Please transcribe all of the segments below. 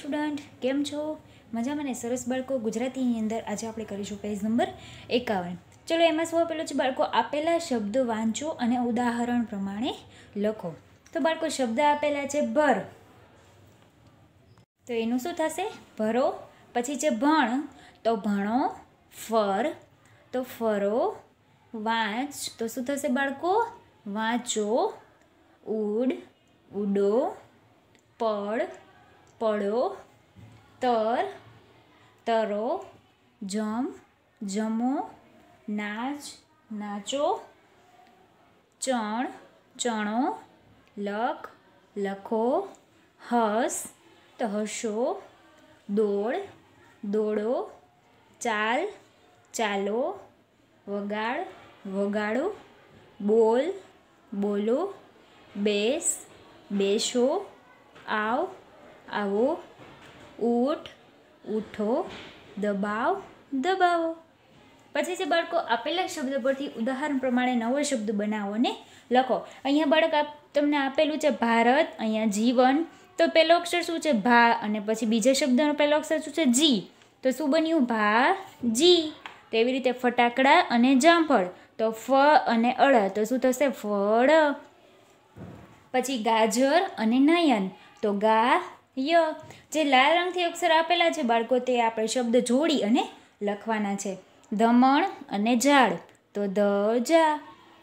student કેમ છો મજા મને સરસ બાળકો ગુજરાતીની અંદર આજે આપણે કરીશું પેજ નંબર એકાવન ચલો એમાં શું આપેલું છે બાળકો આપેલા શબ્દ વાંચો અને ઉદાહરણ પ્રમાણે લખો તો બાળકો શબ્દ આપેલા છે ભર તો એનું શું થશે ભરો પછી છે ભણ તો ભણો ફર તો ફરો વાંચ તો શું થશે બાળકો વાંચો ઉડ ઉડો પડ પડો તર તરો જમ જમો નાચ નાચો ચણ ચણો લખ લખો હસ તહસો દોડ દોડો ચાલ ચાલો વગાડ વગાડો બોલ બોલો બેસ બેસો આવ આવો ઊઠ ઉઠો દબાવ દબાવો પછી છે બાળકો આપેલા શબ્દ પરથી ઉદાહરણ પ્રમાણે નવો શબ્દ બનાવો ને લખો અહીંયા બાળક તમને આપેલું છે ભારત અહીંયા જીવન તો પહેલો અક્ષર શું છે ભા અને પછી બીજા શબ્દનો પહેલો અક્ષર શું છે જી તો શું બન્યું ભા જી તેવી રીતે ફટાકડા અને જાંફળ તો ફ અને અળ તો શું થશે ફળ પછી ગાજર અને નયન તો ગા ય જે લાલ રંગથી અક્ષર આપેલા છે બાળકો તે આપણે શબ્દ જોડી અને લખવાના છે ધમણ અને ઝાડ તો ધ જા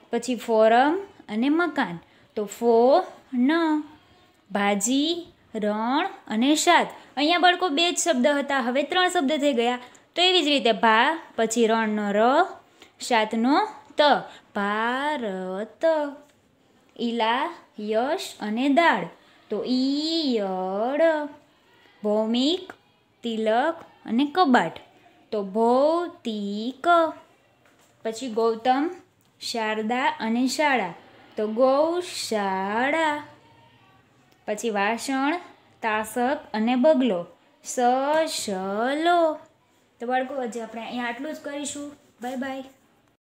પછી ફોરમ અને મકાન તો ફો ન ભાજી રણ અને શાક અહીંયા બાળકો બે જ શબ્દ હતા હવે ત્રણ શબ્દ થઈ ગયા તો એવી જ રીતે ભા પછી રણનો ર શાતનો ત ભારત ઈલા યશ અને દાળ તો ઈયળ ભૌમિક તિલક અને કબાટ તો ભૌતિક પછી ગૌતમ શારદા અને શાળા તો ગૌશાળા પછી વાસણ તાસક અને બગલો સસલો તો બાળકો આજે આપણે અહીંયા આટલું જ કરીશું બાય બાય